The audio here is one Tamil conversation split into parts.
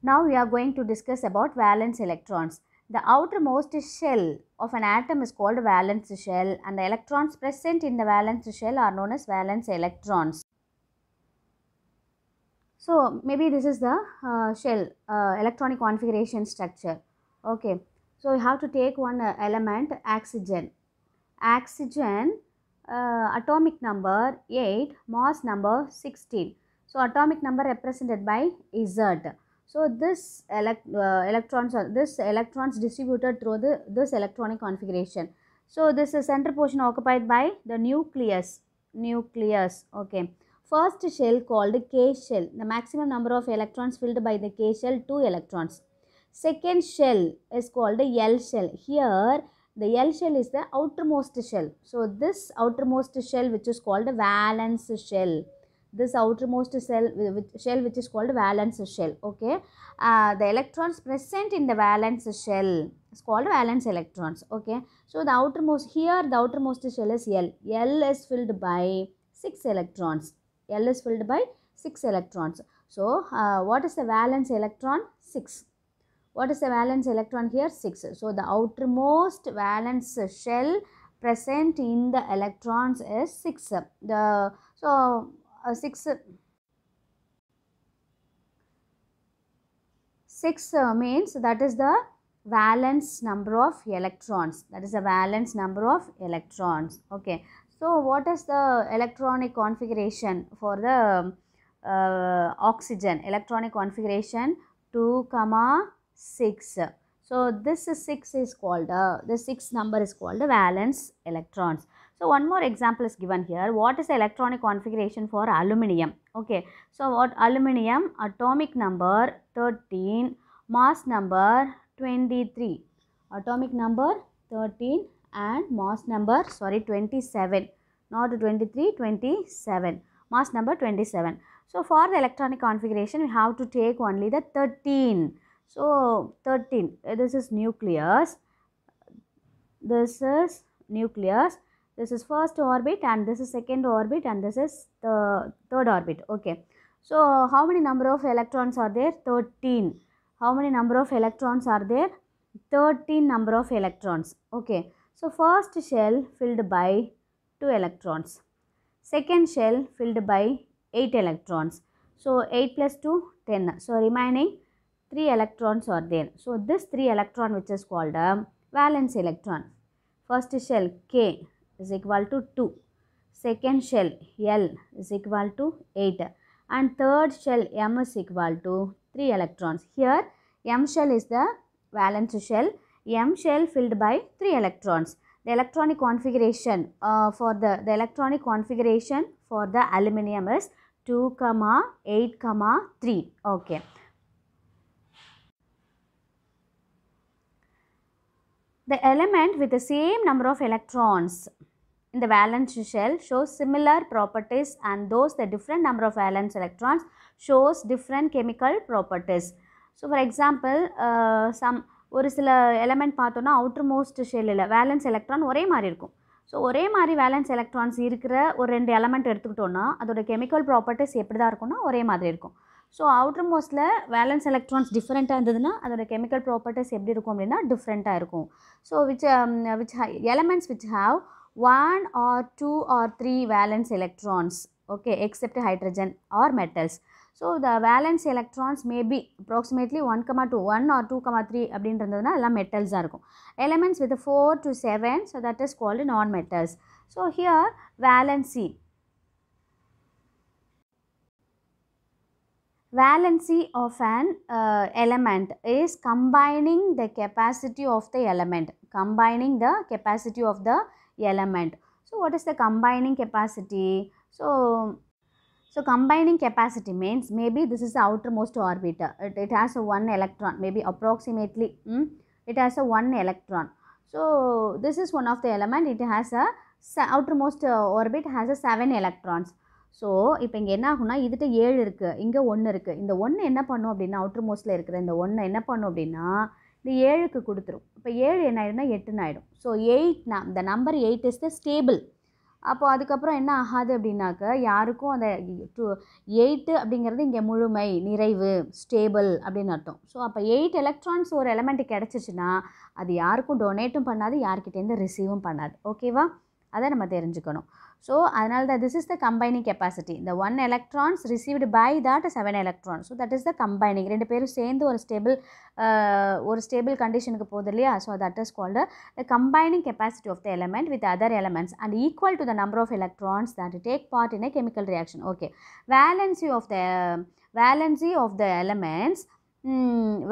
Now we are going to discuss about valence electrons. The outermost shell of an atom is called valence shell and the electrons present in the valence shell are known as valence electrons. So maybe this is the uh, shell uh, electronic configuration structure. Okay, so we have to take one uh, element oxygen. Oxygen uh, atomic number 8, mass number 16. So atomic number represented by Z so this elect, uh, electrons this electrons distributed through the this electronic configuration. So this is center portion occupied by the nucleus nucleus okay. First shell called K shell the maximum number of electrons filled by the K shell 2 electrons. Second shell is called the L shell here the L shell is the outermost shell. So this outermost shell which is called the valence shell this outermost shell, which, shell which is called valence shell. Okay, uh, the electrons present in the valence shell is called valence electrons. Okay, so the outermost here the outermost shell is L. L is filled by six electrons. L is filled by six electrons. So uh, what is the valence electron? Six. What is the valence electron here? 6. So, the outermost valence shell present in the electrons is 6. The, so, uh, 6 uh, 6 uh, means that is the valence number of electrons that is the valence number of electrons okay so what is the electronic configuration for the uh, oxygen electronic configuration 2 comma 6 so this is 6 is called uh, the 6 number is called the valence electrons so one more example is given here. What is electronic configuration for aluminium? Okay. So what aluminium atomic number 13, mass number 23. Atomic number 13 and mass number sorry 27 not 23 27 mass number 27 so for the electronic configuration we have to take only the 13 so 13 this is nucleus this is nucleus this is first orbit and this is second orbit and this is the third orbit okay so how many number of electrons are there 13 how many number of electrons are there 13 number of electrons okay so first shell filled by 2 electrons second shell filled by 8 electrons so 8 plus 2 10 so remaining 3 electrons are there so this 3 electron which is called a valence electron first shell k is equal to 2. Second shell L is equal to 8 and third shell M is equal to 3 electrons. Here M shell is the valence shell, M shell filled by 3 electrons. The electronic configuration uh, for the, the electronic configuration for the aluminium is 2 comma 8 comma 3. Okay. The element with the same number of electrons இந்த valence shell shell similar similar and those the different number of valence valence shows different chemical properties so for example some ஒரு சில எலமெண்ட் பார்த்தோன்னா அவுட்ரு மோஸ்ட் ஷெல்லில் வேலன்ஸ் எலக்ட்ரான் ஒரே மாதிரி இருக்கும் ஸோ ஒரே மாதிரி வேலன்ஸ் எலக்ட்ரான்ஸ் இருக்கிற ஒரு ரெண்டு எலமெண்ட் எடுத்துக்கிட்டோன்னா அதோட கெமிக்கல் ப்ராப்பர்ட்டிஸ் எப்படி தான் இருக்கும்னா ஒரே மாதிரி இருக்கும் ஸோ அவுட்டர் மோஸ்ட்டில் வேலன்ஸ் எலக்ட்ரான்ஸ் டிஃப்ரெண்ட்டாக இருந்ததுன்னா அதோட கெமிக்கல் ப்ராப்பர்ட்டிஸ் எப்படி இருக்கும் அப்படின்னா டிஃப்ரெண்ட்டாக இருக்கும் so which which elements which have one or two or three valence electrons okay except hydrogen or metals so the valence electrons maybe approximately one comma two one or 2 comma three அப்படின்றதுனா எல்லாம் மெட்டல்ஸாக இருக்கும் elements with four to four to seven, so that is called non-metals. So here, valency of an uh, element is combining the capacity of the element combining the capacity of the element. So what is the combining capacity? So so combining capacity means maybe this is the outermost orbit. It, it has a one electron, maybe approximately mm, it has a one electron. So this is one of the element. It has a outermost orbit has a seven electrons. So இப்போ இங்கே என்ன ஆகும்னா இதுகிட்ட ஏழு இருக்குது இங்கே ஒன்று இருக்குது இந்த ஒன்று என்ன பண்ணும் அப்படின்னா அவுட்ரு மோஸ்ட்டில் இருக்கிற இந்த ஒன்று என்ன பண்ணும் அப்படின்னா இது ஏழுக்கு கொடுத்துரும் இப்போ ஏழு என்ன ஆயிடும்னா எட்டுன்னு ஆகிடும் ஸோ எயிட் நம் இந்த number eight is the stable அப்போது அதுக்கப்புறம் என்ன ஆகாது அப்படின்னாக்க யாருக்கும் அந்த டூ எயிட்டு அப்படிங்கிறது இங்கே முழுமை நிறைவு ஸ்டேபிள் அப்படின்னு அர்த்தம் ஸோ அப்போ எயிட் எலக்ட்ரான்ஸ் ஒரு எலமெண்ட் கிடச்சிச்சின்னா அது யாருக்கும் டொனேட்டும் பண்ணாது யார்கிட்டேருந்து ரிசீவும் பண்ணாது ஓகேவா அதை நம்ம தெரிஞ்சுக்கணும் So, this is the combining capacity. The 1 electrons received by that 7 electrons. So, that is the combining. And It is or stable or stable condition. So, that is called the combining capacity of the element with other elements and equal to the number of electrons that take part in a chemical reaction. Okay. Valency of the valency of the elements. Hmm,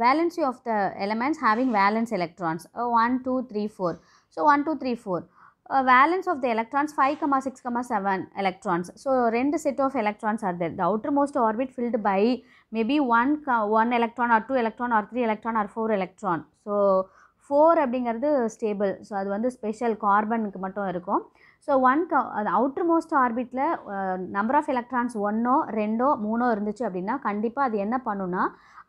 valency of the elements having valence electrons. Uh, one, two, three, four. So, one, two, three, four. valence of the electrons 5 comma 6 comma 7 electrons so rend set of electrons are there the outermost orbit filled by maybe one one electron or two electron or three electron or four electron so four அப்படிங்கிறது ஸ்டேபிள் ஸோ அது வந்து ஸ்பெஷல் கார்பனுக்கு மட்டும் இருக்கும் ஸோ ஒன் க அது அவுட்டர் மோஸ்ட் ஆர்பிட்டில் நம்பர் ஆஃப் எலக்ட்ரான்ஸ் ஒன்றோ ரெண்டோ மூணோ இருந்துச்சு அப்படின்னா கண்டிப்பாக அது என்ன பண்ணுன்னா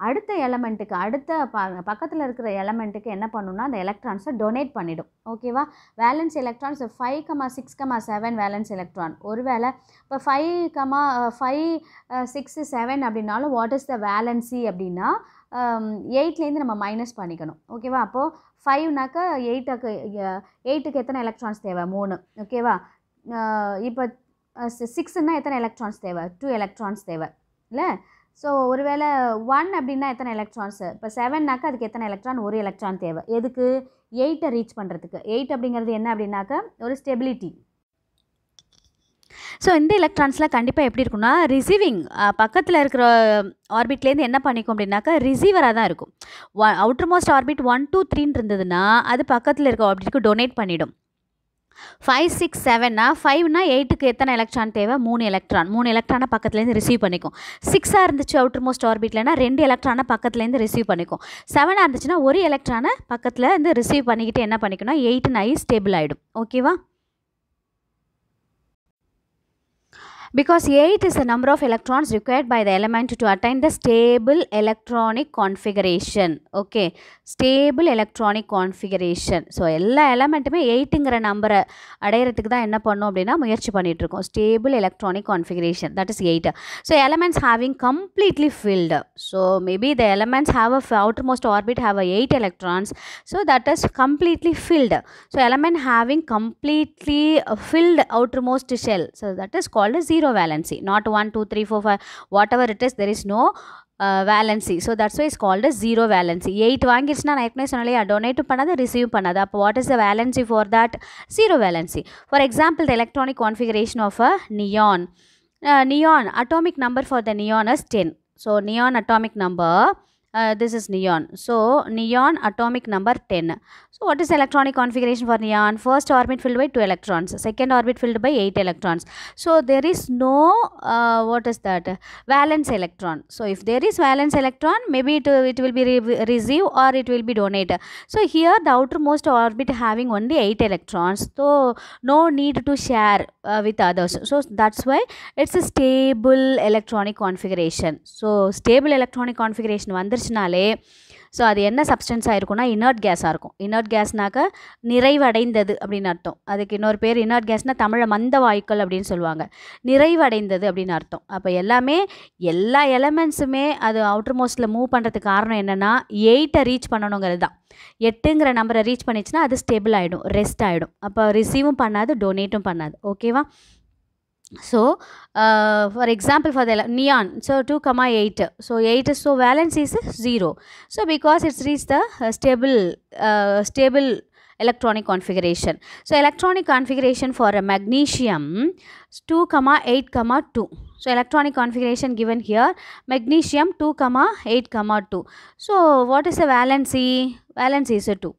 அடுத்த எலமெண்ட்டுக்கு அடுத்த ப பக்கத்தில் இருக்கிற எலமெண்ட்டுக்கு என்ன பண்ணணும்னா அந்த எலக்ட்ரான்ஸை டொனேட் பண்ணிவிடும் ஓகேவா valence electrons five comma six comma seven valence electron ஒருவேளை இப்போ five comma five six seven அப்படின்னாலும் வாட் இஸ் த வேலன்சி அப்படின்னா எயிட்லேருந்து நம்ம மைனஸ் பண்ணிக்கணும் ஓகேவா அப்போது ஃபைவ்னாக்கா எயிட்டுக்கு எயிட்டுக்கு எத்தனை எலக்ட்ரான்ஸ் தேவை மூணு ஓகேவா இப்போ சிக்ஸுன்னா எத்தனை எலக்ட்ரான்ஸ் தேவை டூ எலக்ட்ரான்ஸ் தேவை இல்லை ஸோ ஒருவேளை ஒன் அப்படின்னா எத்தனை எலக்ட்ரான்ஸு இப்போ செவன்னாக்கா அதுக்கு எத்தனை எலக்ட்ரான் ஒரு எலக்ட்ரான் தேவை எதுக்கு எயிட்டை ரீச் பண்ணுறதுக்கு எயிட் அப்படிங்கிறது என்ன அப்படின்னாக்கா ஒரு ஸ்டெபிலிட்டி ஸோ இந்த எலக்ட்ரான்ஸ்லாம் கண்டிப்பாக எப்படி இருக்குன்னா ரிசீவிங் பக்கத்தில் இருக்கிற ஆர்பிட்லேருந்து என்ன பண்ணிக்கும் அப்படின்னாக்கா ரிசீவராக தான் இருக்கும் ஒ outermost orbit one two த்ரீன்னு இருந்ததுன்னா அது பக்கத்தில் இருக்க ஆர்பிட்டுக்கு டொனேட் பண்ணிவிடும் ஃபைவ் சிக்ஸ் செவன்னா ஃபைவ்னா எயிட்டுக்கு எத்தனை எலக்ட்ரான் தேவை மூணு எலக்ட்ரான் மூணு எலக்ட்ரானை பக்கத்துலேருந்து ரிசீவ் பண்ணிக்கும் சிக்ஸாக இருந்துச்சு அவுட்டர் மோஸ்ட் ஆர்பிட்லனா ரெண்டு எலக்ட்ரானை பக்கத்துலேருந்து ரிசீவ் பண்ணிக்கும் செவனாக இருந்துச்சுன்னா ஒரு எலக்ட்ரானை பக்கத்தில் இருந்து ரிசீவ் பண்ணிக்கிட்டு என்ன பண்ணிக்கணும் எயிட் நை ஸ்டேபிள் ஆகிடும் ஓகேவா because 8 is the number of electrons required by the element to attain the stable electronic configuration okay stable electronic configuration so all element me 8 number adairathukku da enna pannom appadina muyarchi pannitirukom stable electronic configuration that is 8 so elements having completely filled so maybe the elements have a outermost orbit have a 8 electrons so that is completely filled so element having completely filled outermost shell so that is called a zero zero valency not 1 2 3 4 5 whatever it is there is no valency so that's why is called zero valency eight வாங்கிடுச்சுன்னா நான் ஏற்கனவே சொன்னாலே டொனேட்டும் பண்ணாது ரிசீவ் பண்ணாது அப்போ what is the valency for that zero valency for example the electronic configuration of a neon neon atomic number for the neon is ten so neon atomic number this is neon so neon atomic number ten what is electronic configuration for neon? First orbit filled by 2 electrons, second orbit filled by 8 electrons. So there is no, uh, what is that, valence electron. So if there is valence electron, maybe it, it will be re receive or it will be donate. So here the outermost orbit having only 8 electrons. So no need to share uh, with others. So that's why it's a stable electronic configuration. So stable electronic configuration வந்துருச்சுனாலே ஸோ அது என்ன சப்ஸ்டன்ஸாக இருக்கும்னா இனர்ட் கேஸாக இருக்கும் இனர்ட் கேஸ்னாக்க நிறைவடைந்தது அப்படின்னு அர்த்தம் அதுக்கு இன்னொரு பேர் இனர்ட் கேஸ்னால் தமிழை மந்த வாயுக்கள் அப்படின்னு சொல்லுவாங்க நிறைவடைந்தது அப்படின்னு அர்த்தம் அப்போ எல்லாமே எல்லா எலமெண்ட்ஸுமே அது அவுட்டர் மோஸ்ட்டில் மூவ் பண்ணுறதுக்கு காரணம் என்னென்னா எயிட்டை ரீச் பண்ணணுங்கிறது தான் எட்டுங்கிற நம்பரை ரீச் பண்ணிச்சுன்னா அது ஸ்டேபிள் ஆகிடும் ரெஸ்ட் ஆகிடும் அப்போ ரிசீவும் பண்ணாது டொனேட்டும் பண்ணாது ஓகேவா So, uh, for example, for the neon, so 2 comma 8. So, 8 is, so valence is 0. So, because it's reached the uh, stable, uh, stable electronic configuration. So, electronic configuration for a magnesium 2 comma 8 comma 2. So, electronic configuration given here, magnesium 2 comma 8 comma 2. So, what is the valency? Valence is a 2.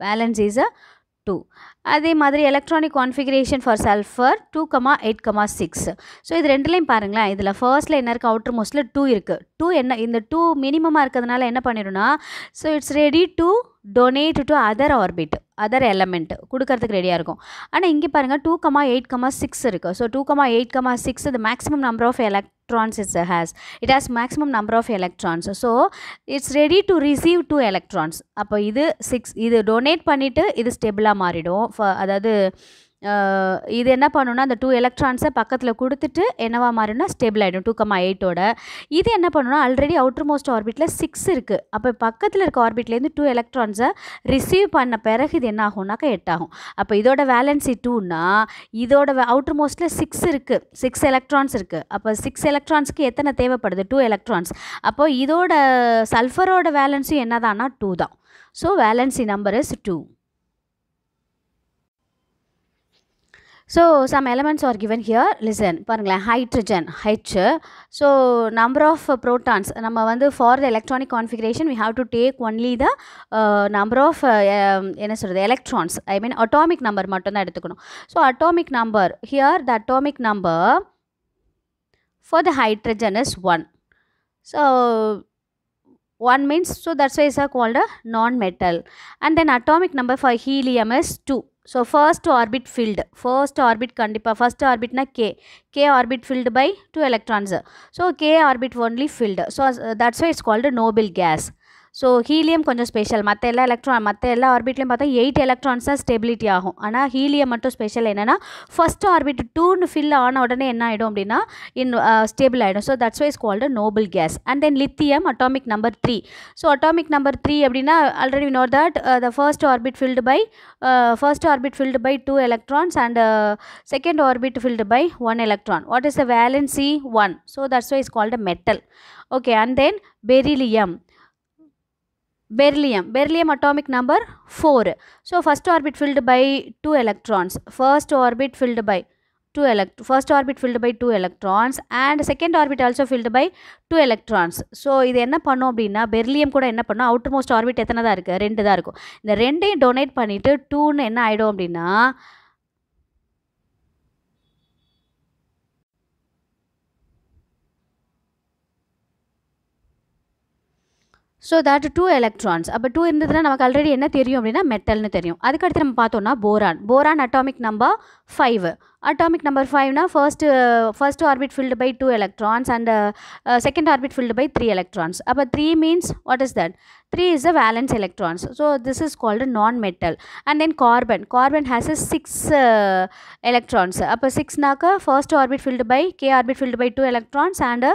Valence is a two அதே மாதிரி electronic configuration for sulphur two comma eight comma six so இது ரெண்டுலேயும் பாருங்களேன் இதில் ஃபர்ஸ்ட்டில் என்ன இருக்குது அவுட்டர் மோஸ்ட்டில் டூ இருக்குது டூ என்ன இந்த டூ மினிமமாக இருக்கிறதுனால என்ன பண்ணிடும்னா so it's ready to donate to other orbit other element கொடுக்கறதுக்கு ரெடியாக இருக்கும் ஆனால் இங்கே பாருங்கள் two comma eight comma six இருக்குது so two comma eight comma six இது maximum number of electrons it's has it has maximum number of electrons so it's ready to receive two electrons அப்போ இது சிக்ஸ் இது டொனேட் பண்ணிவிட்டு இது ஸ்டெபிளாக மாறிடும் ஃப அதாவது இது என்ன பண்ணுன்னா அந்த டூ எலக்ட்ரான்ஸை பக்கத்தில் கொடுத்துட்டு என்னவா மாறினா ஸ்டேபிள் ஆகிடும் டூ கம்மா எயிட்டோட இது என்ன பண்ணுன்னா ஆல்ரெடி அவுட்டர் மோஸ்ட் ஆர்பிட்டில் சிக்ஸ் இருக்குது அப்போ பக்கத்தில் இருக்க ஆர்பிட்லேருந்து டூ எலக்ட்ரான்ஸை ரிசீவ் பண்ண பிறகு இது என்ன ஆகும்னாக்கா எட் ஆகும் அப்போ இதோட வேலன்சி டூன்னா இதோட அவுட்டர் மோஸ்ட்டில் சிக்ஸ் இருக்குது சிக்ஸ் எலக்ட்ரான்ஸ் இருக்குது அப்போ சிக்ஸ் எலக்ட்ரான்ஸ்க்கு எத்தனை தேவைப்படுது டூ எலக்ட்ரான்ஸ் அப்போ இதோட சல்ஃபரோட வேலன்ஸும் என்ன தான்னா டூ தான் so valency number is two so some elements are given here listen பாருங்களேன் hydrogen H so number of protons நம்ம வந்து for the electronic configuration we have to take only the number of என்ன சொல்கிறது electrons I mean atomic number மட்டும்தான் எடுத்துக்கணும் so atomic number here the atomic number for the hydrogen is one so one means so that's is are a நான் metal and then atomic number for helium is two So first orbit filled. First orbit kandipa. First orbit na K. K orbit filled by 2 electrons. So K orbit only filled. So uh, that's why it's called a noble gas. So helium கொஞ்சம் ஸ்பெஷல் மற்ற எல்லா எலக்ட்ரான் மற்ற எல்லா ஆர்பிட்லையும் பார்த்தா எயிட் எலக்ட்ரான்ஸ் தான் ஸ்டெபிலிட்டி ஆகும் ஆனால் ஹீலியம் மட்டும் ஸ்பெஷல் என்னென்னா ஃபஸ்ட் ஆர்பிட் டூன்னு ஃபில் ஆன உடனே என்ன ஆகிடும் அப்படின்னா இன் ஸ்டேபிள் ஆகிடும் so that's why's called noble gas and then lithium atomic number three so atomic number three அப்படின்னா already we know that the first orbit filled by first orbit filled by two electrons and second orbit filled by one electron what is the valency one so that's why is called metal okay and then beryllium beryllium beryllium atomic number four so first orbit filled by two electrons first orbit filled by two elect first orbit filled by two electrons and second orbit also filled by two electrons so இது என்ன பண்ணோம் அப்படின்னா பெர்லியம் கூட என்ன பண்ணும் அவுட்டர் மோஸ்ட் ஆர்பிட் எத்தனை தான் இருக்குது ரெண்டு தான் இருக்கும் இந்த ரெண்டையும் டொனேட் பண்ணிவிட்டு டூன்னு என்ன ஆகிடும் அப்படின்னா ஸோ தட் டூ எலக்ட்ரான்ஸ் அப்போ டூ இருந்ததுன்னா நமக்கு ஆல்ரெடி என்ன தெரியும் அப்படின்னா மெட்டல்னு தெரியும் அதுக்கடுத்து நம்ம பார்த்தோம்னா boron boron atomic number five atomic number ஃபைவ்னா first first orbit filled by two electrons and second orbit filled by three electrons அப்போ three means what is that three is a valence electrons so this is called non metal and then carbon carbon has a six electrons அப்போ சிக்ஸ்னாக்கா first orbit filled by K orbit filled by two electrons and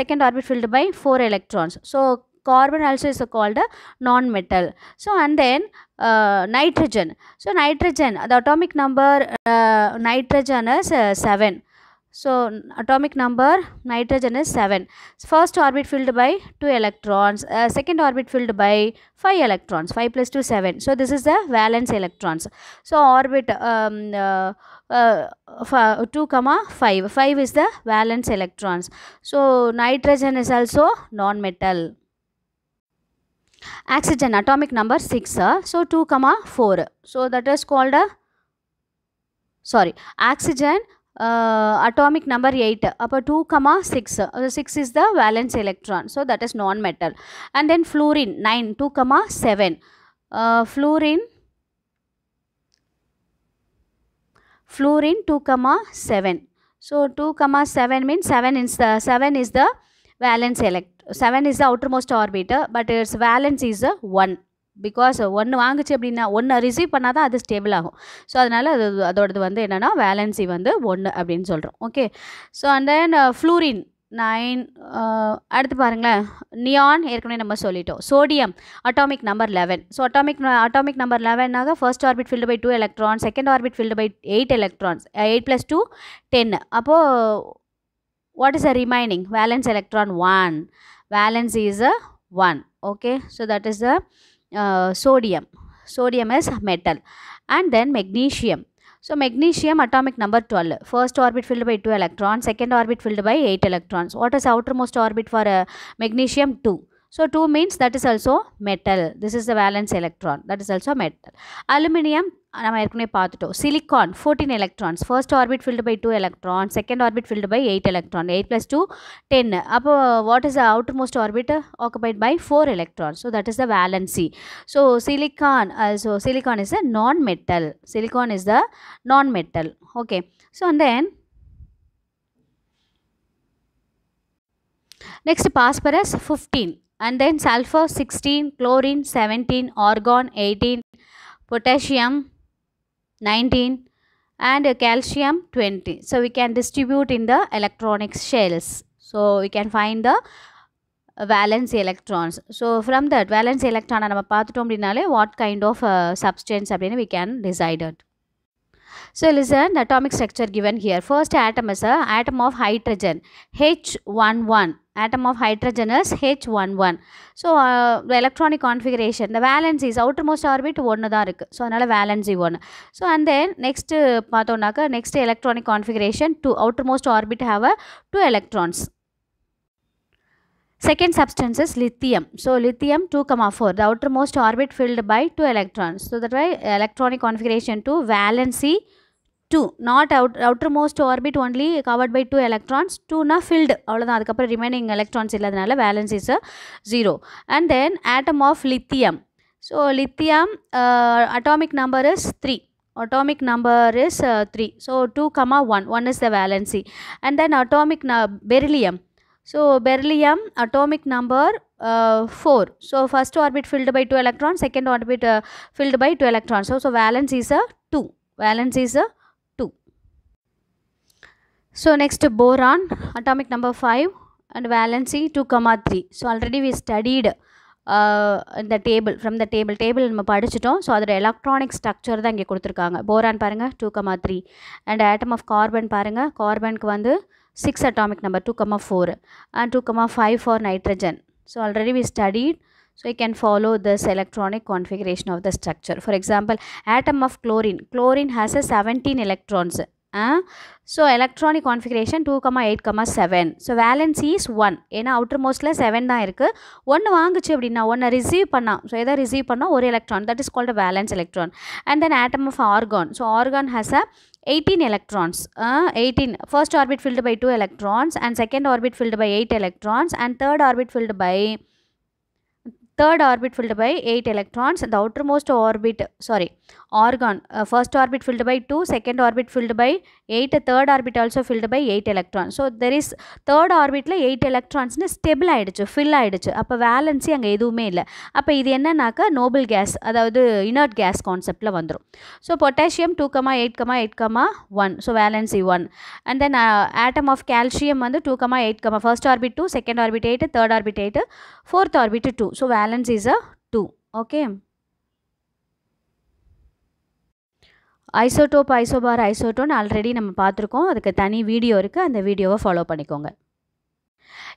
second orbit filled by four electrons so carbon also is called a non-metal so and then uh, nitrogen so nitrogen the atomic number uh, nitrogen is uh, 7 so atomic number nitrogen is 7 first orbit filled by 2 electrons uh, second orbit filled by 5 electrons 5 plus 2 7 so this is the valence electrons so orbit um, uh, uh, 2 comma 5 5 is the valence electrons so nitrogen is also non metal Oxygen atomic number 6. So 2 comma 4. So that is called a sorry oxygen uh, atomic number 8 upper 2 comma 6 uh, 6 is the valence electron so that is non-metal and then fluorine 9 2 comma 7 uh, fluorine fluorine 2 comma 7 so 2 comma 7 means 7 is the 7 is the valence electron seven is the outermost orbiter but it's valence is a one because ஒன்று வாங்குச்சு அப்படின்னா ஒன்று ரிசீவ் பண்ணால் தான் அது ஸ்டேபிள் ஆகும் ஸோ அதனால் அது அதோடது வந்து என்னென்னா வேலன்சி வந்து ஒன்று அப்படின்னு சொல்கிறோம் okay so and then fluorine nine அடுத்து பாருங்களேன் நியான் ஏற்கனவே நம்ம சொல்லிட்டோம் sodium atomic number eleven so atomic atomic number லெவன்னாக first orbit filled by two electron second orbit filled by eight electrons eight plus two ten அப்போது what is a remaining valence electron one valence is a 1 okay so that is the uh, sodium sodium is metal and then magnesium so magnesium atomic number 12 first orbit filled by 2 electrons second orbit filled by 8 electrons what is outermost orbit for uh, magnesium 2 so 2 means that is also metal. This is the valence electron. That is also metal. Aluminium, I am silicon, 14 electrons. First orbit filled by 2 electrons. Second orbit filled by 8 electrons. 8 plus two, ten. 10. what is the outermost orbit occupied by 4 electrons? So that is the valency. So silicon, uh, so silicon is a non-metal. Silicon is the non-metal. Okay. So and then... Next, pass phosphorus 15 and then sulfur 16, chlorine 17, argon 18, potassium 19 and calcium 20. So we can distribute in the electronic shells. So we can find the valence electrons so from that valence எலக்ட்ரானை path to அப்படின்னாலே what kind of uh, substance. அப்படின்னு we can decided so it is an atomic structure given here. First atom is a atom of hydrogen H11. Atom of hydrogen is H11. So uh, the electronic configuration, the valence is outermost orbit 1 So இருக்கு valence அதனால் வேலன்சி ஒன்று so and then uh, next பார்த்தோம்னாக்கா next electronic electronic configuration. Outermost outermost orbit have two electrons. Second substance is lithium. So lithium 2, 4. The outermost orbit filled by 2 electrons. So that way electronic configuration 2 valency not two not out outermost orbit only Two by two electrons டூனா ஃபில்டு அவ்வளோதான் அதுக்கப்புறம் remaining electrons the valence is zero. And then, atom of lithium. So, lithium uh, atomic number is three. atomic number is uh, 3 so 2 comma 1 1 is the valency and then atomic beryllium so beryllium atomic number uh, 4 so first orbit filled by 2 electrons second orbit uh, filled by 2 electrons so, so valence is a uh, 2 valence is a uh, So next boron, atomic number 5 and valency 2 comma 3. So already we studied இந்த table from the table table நம்ம படிச்சிட்டோம் ஸோ அதோட எலக்ட்ரானிக் ஸ்ட்ரக்சர் தான் இங்கே கொடுத்துருக்காங்க போரான் பாருங்கள் two comma three and atom of carbon பாருங்கள் கார்பனுக்கு வந்து six atomic number two comma four and two comma five for nitrogen so already we studied so you can follow this electronic configuration of the structure for example atom of chlorine chlorine has a 17 electrons so electronic configuration two comma eight comma seven so valence is one ஏன்னா அவுட்டர் மோஸ்டில் செவன் தான் இருக்குது ஒன்று வாங்குச்சு அப்படின்னா ஒன்று ரிசீவ் பண்ணால் ஸோ எதை ரிசீவ் பண்ணால் ஒரு electron that is called valence electron and then atom of argon so argon has a eighteen electrons eighteen first orbit filled by two electrons and second orbit filled by eight electrons and third orbit filled by orbit filled by eight electrons அந்த outermost orbit sorry argon first orbit filled by two second orbit filled by eight third orbit also filled by eight electron so there is third ஆர்பிட்டில் எயிட் எலக்ட்ரான்ஸ்னு ஸ்டெபிள் ஆகிடுச்சு ஃபில் ஆகிடுச்சு அப்போ வேலன்ஸி அங்கே எதுவுமே இல்லை அப்போ இது என்னன்னாக்கா நோபல் கேஸ் அதாவது இனர்ட் கேஸ் கான்செப்டில் வந்துடும் so potassium two comma eight comma eight comma one so valency one and then atom of calcium வந்து two comma eight comma first orbit two second orbit eight third orbit eight fourth orbit two so valence is a two okay isotope isobar ஐசோட்டோன்னு ஆல்ரெடி நம்ம பார்த்துருக்கோம் அதுக்கு தனி வீடியோ இருக்குது அந்த வீடியோவை ஃபாலோ பண்ணிக்கோங்க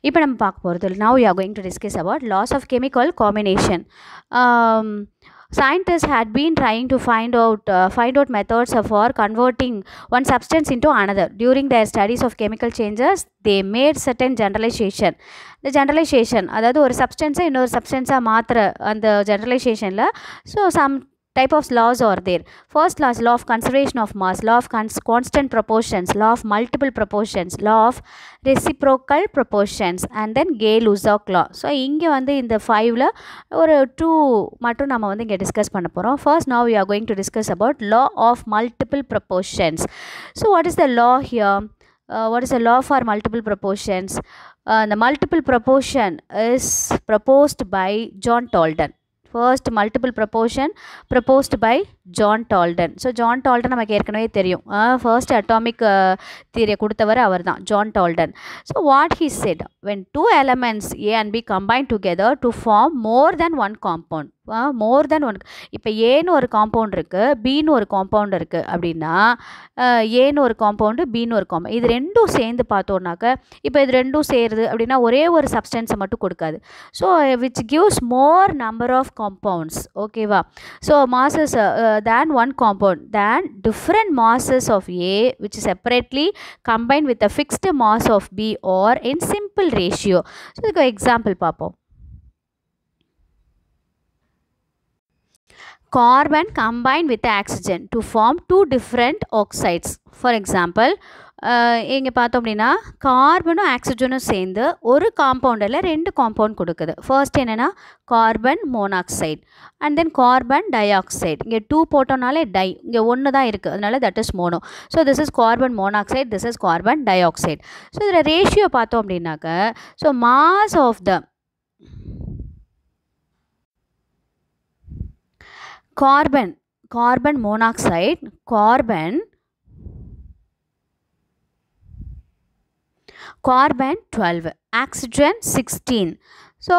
இப்போ நம்ம பார்க்க போகிறது now you are going to discuss about laws of chemical combination scientists had been trying to find out uh, find out methods for converting one substance into another during their studies of chemical changes they made certain generalization இந்த ஜென்ரலைசேஷன் அதாவது ஒரு சப்ஸ்டன்ஸை இன்னொரு சப்ஸ்டன்ஸாக மாற்றுற அந்த ஜென்ரலைசேஷனில் so some type of laws are there first law is law of conservation of mass law of cons constant proportions law of multiple proportions law of reciprocal proportions and then gay-lussac law so inge in the five la or two மட்டும் nama வந்து inge discuss panna porom first now we are going to discuss about law of multiple proportions so what is the law here uh, what is the law for multiple proportions uh, the multiple proportion is proposed by John Tolden first multiple proportion proposed by John Dalton so John Dalton நமக்கு ஏற்கனவே தெரியும் ஃபர்ஸ்ட் அட்டாமிக் தீரியை கொடுத்தவர் அவர் தான் John Dalton so what he said when two elements A and B combine together to form more than one compound more than one இப்போ ஏன்னு ஒரு காம்பவுண்ட் இருக்குது பின்னு ஒரு காம்பவுண்ட் இருக்குது அப்படின்னா ஏன்னு ஒரு காம்பவுண்டு பின்னு ஒரு காம்பவுண்ட் இது ரெண்டும் சேர்ந்து பார்த்தோன்னாக்க இப்போ இது ரெண்டும் சேருது அப்படின்னா ஒரே ஒரு சப்ஸ்டன்ஸை மட்டும் கொடுக்காது so which gives more number of compounds ஓகேவா so masses than one compound than different masses of A which separately combine with a fixed mass of B are in simple ratio so இதுக்கு எக்ஸாம்பிள் பார்ப்போம் carbon combine with oxygen to form two different oxides for example இங்கே பார்த்தோம் அப்படின்னா கார்பனும் ஆக்சிஜனும் சேர்ந்து ஒரு காம்பவுண்டில் ரெண்டு காம்பவுண்ட் கொடுக்குது ஃபர்ஸ்ட் என்னென்னா carbon monoxide and then carbon dioxide இங்கே டூ போட்டோம்னாலே டை இங்கே ஒன்று தான் இருக்குது அதனால that is mono so this is carbon monoxide this is carbon dioxide so இதில் ரேஷியோ பார்த்தோம் அப்படின்னாக்க so mass of the carbon carbon monoxide carbon carbon 12 oxygen 16 so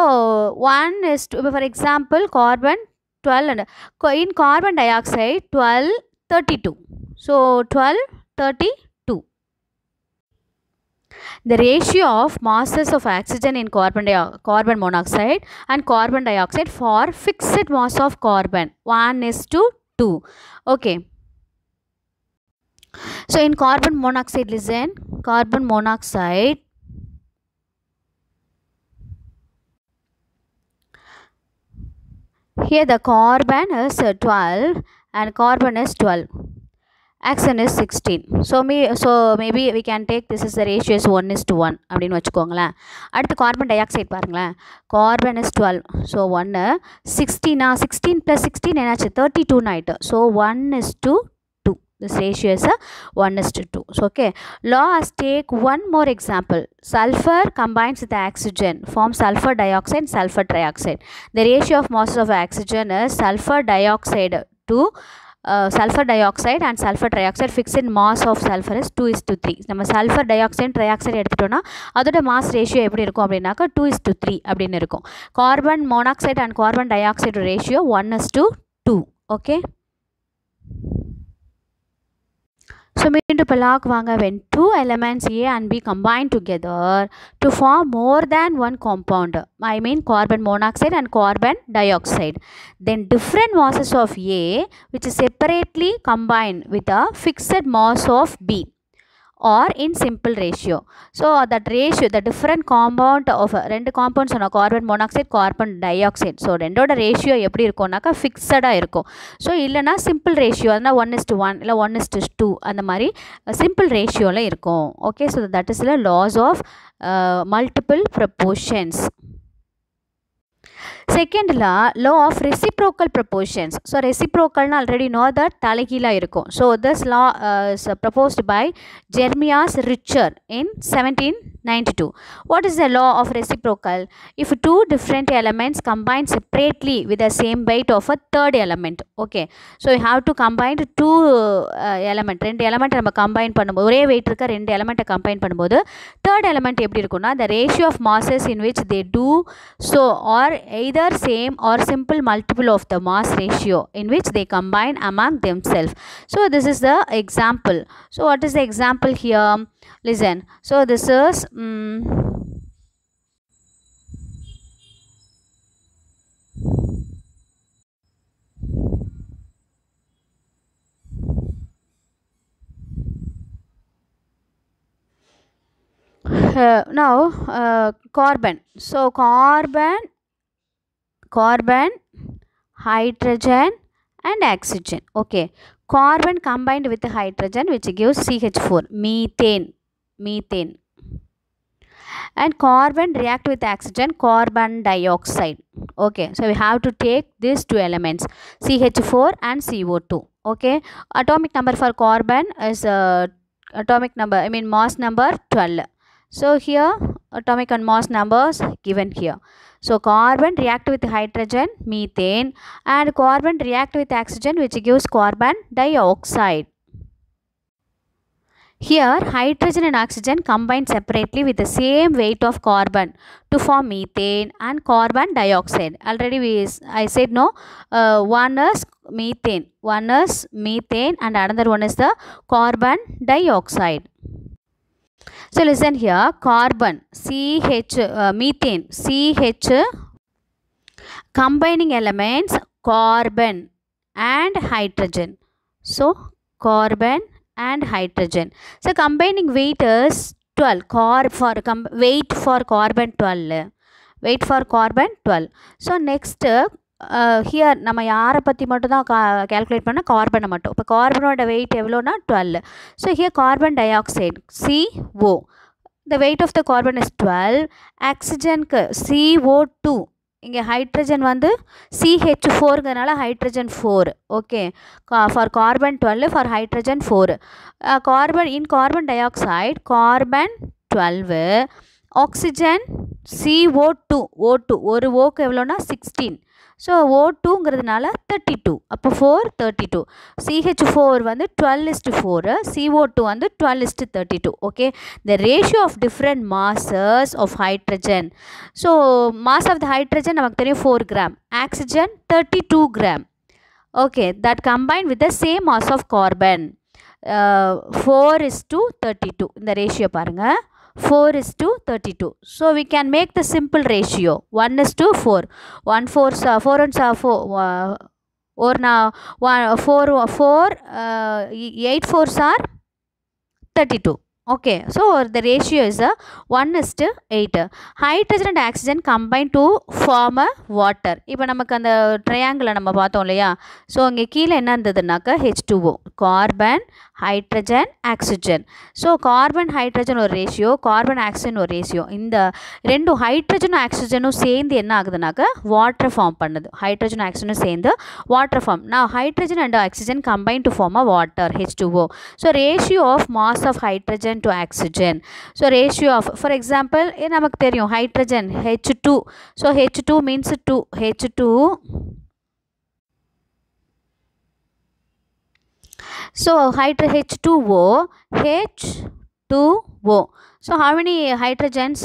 one is to, for example carbon 12 and in carbon dioxide 12 32 so 12 32 the ratio of masses of oxygen in carbon, carbon monoxide and carbon dioxide for fixed mass of carbon 1 is to 2 okay so in carbon monoxide listen carbon monoxide here the carbon is 12 and carbon is 12 oxygen is sixteen so me so maybe we can take this is the ratios one is to one அப்படின்னு வச்சுக்கோங்களேன் அடுத்து கார்பன் டை ஆக்சைடு பாருங்களேன் கார்பன் இஸ் டுவெல் ஸோ ஒன்று சிக்ஸ்டீனா சிக்ஸ்டீன் ப்ளஸ் சிக்ஸ்டீன் என்னாச்சு தேர்ட்டி டூன்னு ஆகிட்டு so one is two two this ratio is one is to two so okay let us take one more example sulphur combines with oxygen form sulphur di oxide sulphur trioxide the ratio of masses of oxygen is sulphur dioxide to sulphur dioxide and sulphur trioxide fixed mass of sulphur is two is two three நம்ம sulphur dioxide trioxide எடுத்துட்டோம்னா அதோட மாஸ் ரேஷியோ எப்படி இருக்கும் அப்படின்னாக்கா டூ இஸ் டூ த்ரீ அப்படின்னு இருக்கும் carbon monoxide and carbon dioxide ratio one is two two okay So Palak Vanga when two elements A and B combine together to form more than one compound. I mean carbon monoxide and carbon dioxide. Then different masses of A which is separately combined with a fixed mass of B. Are in simple ratio so that ratio the different compound of ரெண்டு காம்பவுண்ட் சொன்னால் carbon monoxide carbon dioxide so ரெண்டோட ரேஷியோ எப்படி இருக்கும்னாக்கா ஃபிக்ஸடாக இருக்கும் ஸோ இல்லைனா சிம்பிள் ரேஷியோ அதனால் ஒன் இஸ்ட் ஒன் இல்லை ஒன் இஸ்ட்டு டூ அந்த மாதிரி சிம்பிள் ரேஷியோவில் இருக்கும் okay so that is laws of multiple proportions செகண்டில் law of reciprocal proportions so ரெசிப்ரோக்கல்னு ஆல்ரெடி நோ தட் தலைகீழாக இருக்கும் so this law proposed by Jeremias Richter in seventeen ninety two what is the law of reciprocal if two different elements combine separately with a same weight of a third element okay so you have to combine two element ரெண்டு எலமெண்ட் நம்ம கம்பைன் பண்ணும்போது ஒரே வெயிட் இருக்க ரெண்டு எலமெண்ட்டை கம்பைன் பண்ணும்போது தேர்ட் எலமெண்ட் எப்படி இருக்குன்னா the ratio of masses in which they do so are either same or simple multiple of the mass ratio in which they combine among themselves. So this is the example. So what is the example here? Listen. So this is... Um, Uh, now uh, carbon so carbon carbon, hydrogen and oxygen. Okay, carbon combined with hydrogen which gives CH4, methane, methane. And carbon react with oxygen, carbon dioxide. Okay, so we have to take these two elements, CH4 and CO2. Okay, atomic number for carbon is uh, atomic number, I mean mass number 12. So here atomic and mass numbers given here. So carbon react with hydrogen, methane and carbon react with oxygen which gives carbon dioxide. Here hydrogen and oxygen combine separately with the same weight of carbon to form methane and carbon dioxide. Already we I said no uh, one is methane, one is methane and another one is the carbon dioxide. So listen here carbon CH uh, methane CH combining elements carbon and hydrogen. So carbon and hydrogen. So combining weight is 12 car for weight for carbon 12 weight for carbon 12. So next here நம்ம யாரை பற்றி மட்டும் தான் கா கேல்குலேட் பண்ணால் கார்பனை மட்டும் இப்போ கார்பனோட வெயிட் எவ்வளோனா twelve so here carbon dioxide CO the weight of the carbon is twelve ஆக்சிஜனுக்கு சிஓ டூ இங்கே ஹைட்ரஜன் வந்து சிஹெச் ஃபோருங்கிறனால ஹைட்ரஜன் ஃபோர் ஓகே கா for carbon twelve for hydrogen four carbon in carbon dioxide carbon twelve oxygen CO two O two ஒரு ஓக்கு எவ்வளோனா சிக்ஸ்டீன் ஸோ ஓ டூங்கிறதுனால தேர்ட்டி டூ அப்போ four thirty two CH four வந்து twelve is to four CO two வந்து twelve is to thirty two okay the ratio of different masses of hydrogen so mass of the hydrogen நமக்கு தெரியும் four gram oxygen thirty two gram okay that combine with the same mass of carbon four is two thirty two இந்த ரேஷியோ பாருங்கள் 4 is to 32. So we can make the simple ratio 1 is to 4. 1 4 uh, 4 and 4 or now 4 4 uh, 8 4 are 32. Okay, so the ratio is a 1 is to 8. Hydrogen and oxygen combine to form a water. Now, we அந்த ட்ரையாங்கிளை நம்ம பார்த்தோம் இல்லையா ஸோ இங்கே கீழே என்ன இருந்ததுனாக்கா hydrogen oxygen so carbon hydrogen ஒரு ரேஷியோ கார்பன் ஆக்சிஜன் ஒரு ரேஷியோ இந்த ரெண்டும் ஹைட்ரஜனும் ஆக்சிஜனும் சேர்ந்து என்ன ஆகுதுனாக்க வாட்டர் ஃபார்ம் பண்ணுது ஹைட்ரஜன் ஆக்சிஜனும் சேர்ந்து வாட்டர் ஃபார்ம் நான் hydrogen and oxygen combine to form a water H two O so ratio of mass of hydrogen to oxygen so ratio of for example நமக்கு தெரியும் hydrogen H two so H two means two H two So hydro H2O, H2O. So how many hydrogens?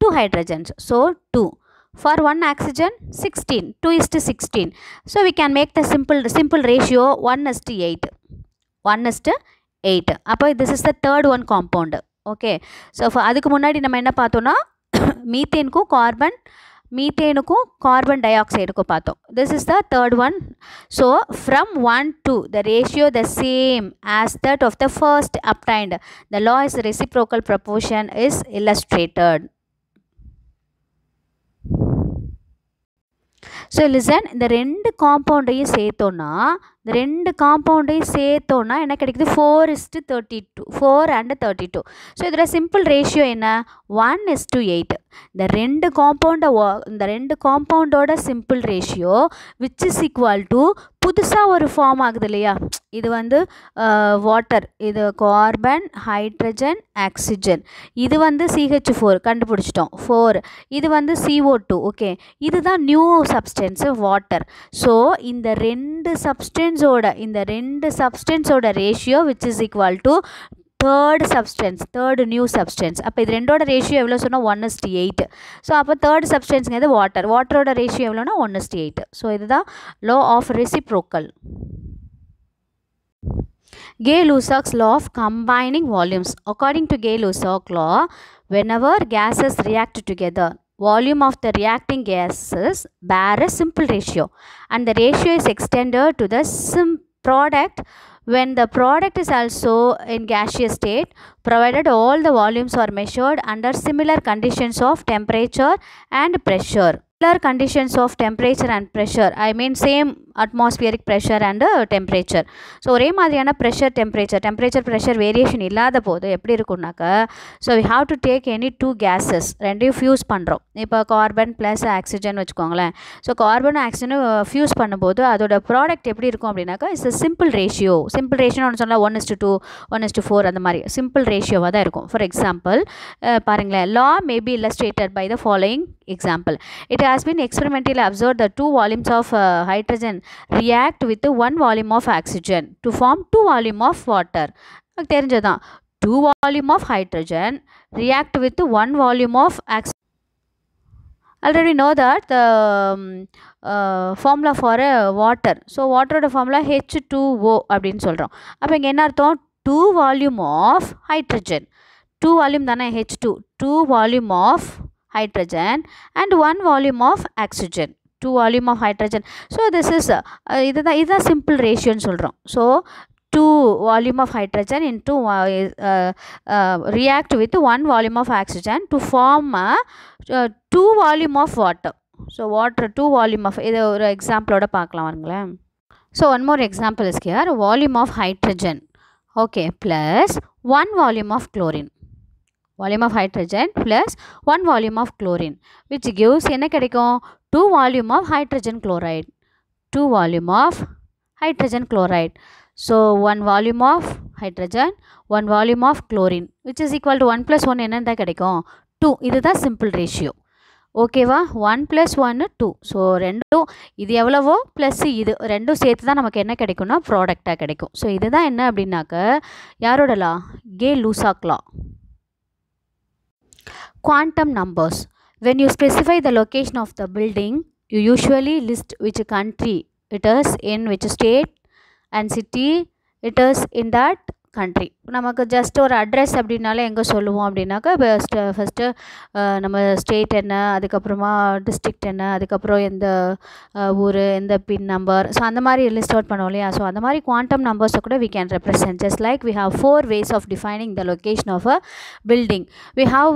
2 hydrogens. So 2 for 1 oxygen 16 2 is to 16 so we can make the simple simple ratio 1 is to 8 1 is to 8 அப்போ this is the third one compound okay so அதுக்கு முன்னாடி நம்ம என்ன பார்த்தோன்னா மீத்தேனுக்கும் carbon methane ko carbon dioxide ko paatho. this is the third one so from 1 to the ratio the same as that of the first obtained the law is reciprocal proportion is illustrated so listen இந்த ரெண்டு காம்பவுண்டையும் சேர்த்தோன்னா இந்த ரெண்டு காம்பவுண்டையும் சேர்த்தோன்னா என்ன கிடைக்குது four is to thirty two four and thirty two so இதில் சிம்பிள் ரேஷியோ என்ன ஒன் இஸ் டு எயிட் இந்த ரெண்டு காம்பவுண்டை இந்த ரெண்டு காம்பவுண்டோட simple ratio which is equal to புதுசாக ஒரு ஃபார்ம் ஆகுது இல்லையா இது வந்து வாட்டர் இது கார்பன் ஹைட்ரஜன் ஆக்சிஜன் இது வந்து சிஹெச் ஃபோர் கண்டுபிடிச்சிட்டோம் ஃபோர் இது வந்து சிஓ டூ ஓகே இதுதான் நியூ சப்ஸ்டன்ஸு வாட்டர் ஸோ இந்த ரெண்டு சப்ஸ்டன்ஸோட இந்த ரெண்டு சப்ஸ்டன்ஸோட ratio which is equal to third substance third new substance appo idu rendoda ratio evlo sonna 1 is to 8 so appo third substance ngada water water oda ratio evlo na 1 is to 8 so idu da law of reciprocal gay lussac's law of combining volumes according to gay lussac law whenever gases react together volume of the reacting gases bear a simple ratio and the ratio is extended to the sim product when the product is also in gaseous state, provided all the volumes are measured under similar conditions of temperature and pressure. similar conditions of temperature and pressure I mean same atmospheric pressure and temperature so ஒரே மாதிரியான pressure temperature temperature pressure variation இல்லாத போது எப்படி இருக்கும்னாக்க so we have to take any two gases ரெண்டையும் ஃபியூஸ் பண்ணுறோம் இப்போ கார்பன் ப்ளஸ் ஆக்சிஜன் வச்சுக்கோங்களேன் ஸோ கார்பனும் ஆக்சிஜனும் ஃபியூஸ் பண்ணும்போது அதோட ப்ராடக்ட் எப்படி இருக்கும் அப்படின்னாக்கா it's a simple ratio simple ratio ஒன்று சொன்னால் one is to two one two four அந்த மாதிரி சிம்பிள் ரேஷியோவாக தான் இருக்கும் ஃபார் எக்ஸாம்பிள் பாருங்களேன் law maybe be illustrated by the following example. It has been experimentally observed that two volumes of uh, hydrogen react with one volume of oxygen to form two volume of water. two volume of hydrogen react with one volume of oxygen. Already know that the um, uh, formula for a water. So water ஓட formula H2O அப்படின்னு சொல்கிறோம் அப்போ இங்கே என்ன அர்த்தம் two volume of hydrogen two volume தானே h2 two volume of hydrogen and one volume of oxygen two volume of hydrogen so this is uh, இதுதான் simple ratio ன்னு சொல்கிறோம் so two volume of hydrogen into uh, uh, uh, react with one volume of oxygen to form a, uh, two volume of water so water two volume of இது ஒரு எக்ஸாம்பிளோட பார்க்கலாம் வாருங்களேன் so one more example is here volume of hydrogen okay plus one volume of chlorine volume of hydrogen plus one volume of chlorine which gives என்ன கிடைக்கும் two volume of hydrogen chloride two volume of hydrogen chloride so one volume of hydrogen one volume of chlorine which is equal to one plus one என்னென்னு தான் கிடைக்கும் டூ இதுதான் சிம்பிள் ரேஷியோ ஓகேவா ஒன் ப்ளஸ் ஒன்று டூ ஸோ ரெண்டும் இது எவ்வளவோ ப்ளஸ் இது ரெண்டும் சேர்த்து தான் நமக்கு என்ன கிடைக்கும்னா ப்ராடக்டாக கிடைக்கும் ஸோ இதுதான் என்ன அப்படின்னாக்க யாரோட லா கே லூசாக்லா quantum numbers. When you specify the location of the building, you usually list which country it is in, which state and city it is in that country நமக்கு ஜஸ்ட் ஒரு அட்ரஸ் அப்படின்னாலே எங்கே சொல்லுவோம் அப்படின்னாக்கா ஃபஸ்ட்டு ஃபஸ்ட்டு நம்ம ஸ்டேட் என்ன அதுக்கப்புறமா டிஸ்ட்ரிக்ட் என்ன அதுக்கப்புறம் எந்த ஊர் எந்த பின் நம்பர் ஸோ அந்த மாதிரி லிஸ்ட் அவுட் பண்ணுவோம் இல்லையா ஸோ அந்த மாதிரி குவாண்டம் நம்பர்ஸை கூட we can represent just like we have four ways of defining the location of a building we have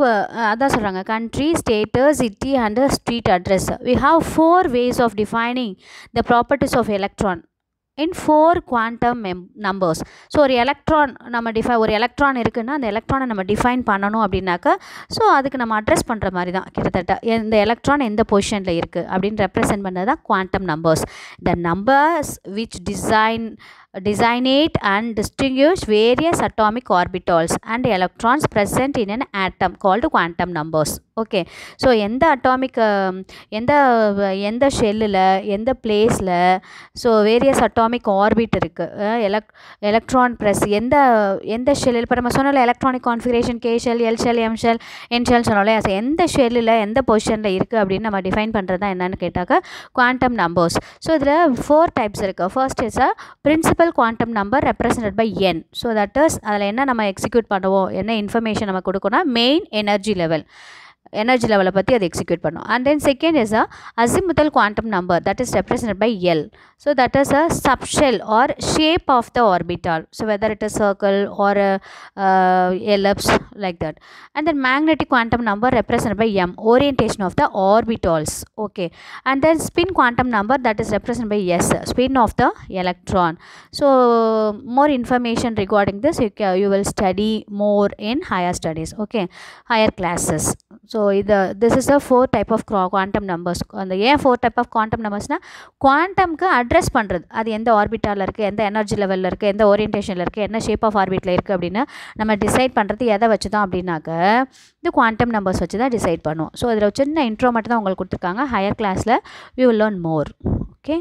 அதான் சொல்கிறாங்க country state city and street address we have four ways of defining the properties of electron in four quantum மெம் நம்பர்ஸ் ஸோ ஒரு எலக்ட்ரான் நம்ம டிஃபை ஒரு எலக்ட்ரான் இருக்குதுன்னா அந்த எலக்ட்ரானை நம்ம டிஃபைன் பண்ணணும் அப்படின்னாக்கா ஸோ அதுக்கு நம்ம அட்ரஸ் பண்ணுற மாதிரி தான் கிட்டத்தட்ட எந்த எலக்ட்ரான் எந்த பொசிஷனில் இருக்குது அப்படின்னு ரெப்ரசென்ட் பண்ணது தான் quantum numbers the numbers which design designate and distinguish various atomic orbitals and electrons present in an atom called quantum numbers okay so எந்த அட்டாமிக் um, எந்த எந்த ஷெல்லில் எந்த பிளேஸில் ஸோ வேரியஸ் அட்டாமிக் ஆர்பிட் இருக்குது எலக் எலக்ட்ரான் ப்ரெஸ் எந்த எந்த ஷெல்லில் இப்போ நம்ம சொன்னோம்ல electronic configuration K shell L shell M shell N shell சொன்னோம்ல ஸோ எந்த ஷெல்லில் எந்த பொசிஷனில் இருக்குது அப்படின்னு நம்ம டிஃபைன் பண்ணுறது தான் என்னென்னு கேட்டாக்க குவாண்டம் நம்பர்ஸ் ஸோ இதில் ஃபோர் டைப்ஸ் இருக்குது first is a principal table quantum number represent by N so that is அதில் என்ன நம்ம எக்ஸிக்யூட் பண்ணுவோம் என்ன இன்ஃபர்மேஷன் நம்ம கொடுக்கணும் main energy level energy level பத்தி அது execute and then second is a azimuthal quantum number that is represented by L so that is a subshell or shape of the orbital so whether it is circle or a, uh, ellipse like that and then magnetic quantum number represented by M orientation of the orbitals okay and then spin quantum number that is represented by S spin of the electron so more information regarding this you, can, you will study more in higher studies okay higher classes so இது this is a four type of க்ரா குவாண்டம் நம்பர்ஸ் அந்த ஏன் ஃபோர் டைப் ஆஃப் குவாண்டம் நம்பர்ஸ்னால் குவாண்டம்க்கு அட்ரஸ் பண்ணுறது அது எந்த ஆர்பிட்டாவில் இருக்குது எந்த எனர்ஜி லெவலில் இருக்குது எந்த ஓரியன்டேஷனில் இருக்குது என்ன ஷேப் ஆஃப் ஆர்பிட்டில் இருக்குது அப்படின்னு நம்ம டிசைட் பண்ணுறது எதை வச்சு தான் அப்படின்னாக்க இது குவாண்டம் நம்பர்ஸ் வச்சு தான் டிசைட் பண்ணுவோம் ஸோ இதில் சின்ன இன்ட்ரோ மட்டும் தான் உங்களுக்கு கொடுத்துருக்காங்க ஹையர் கிளாஸில் you will learn more okay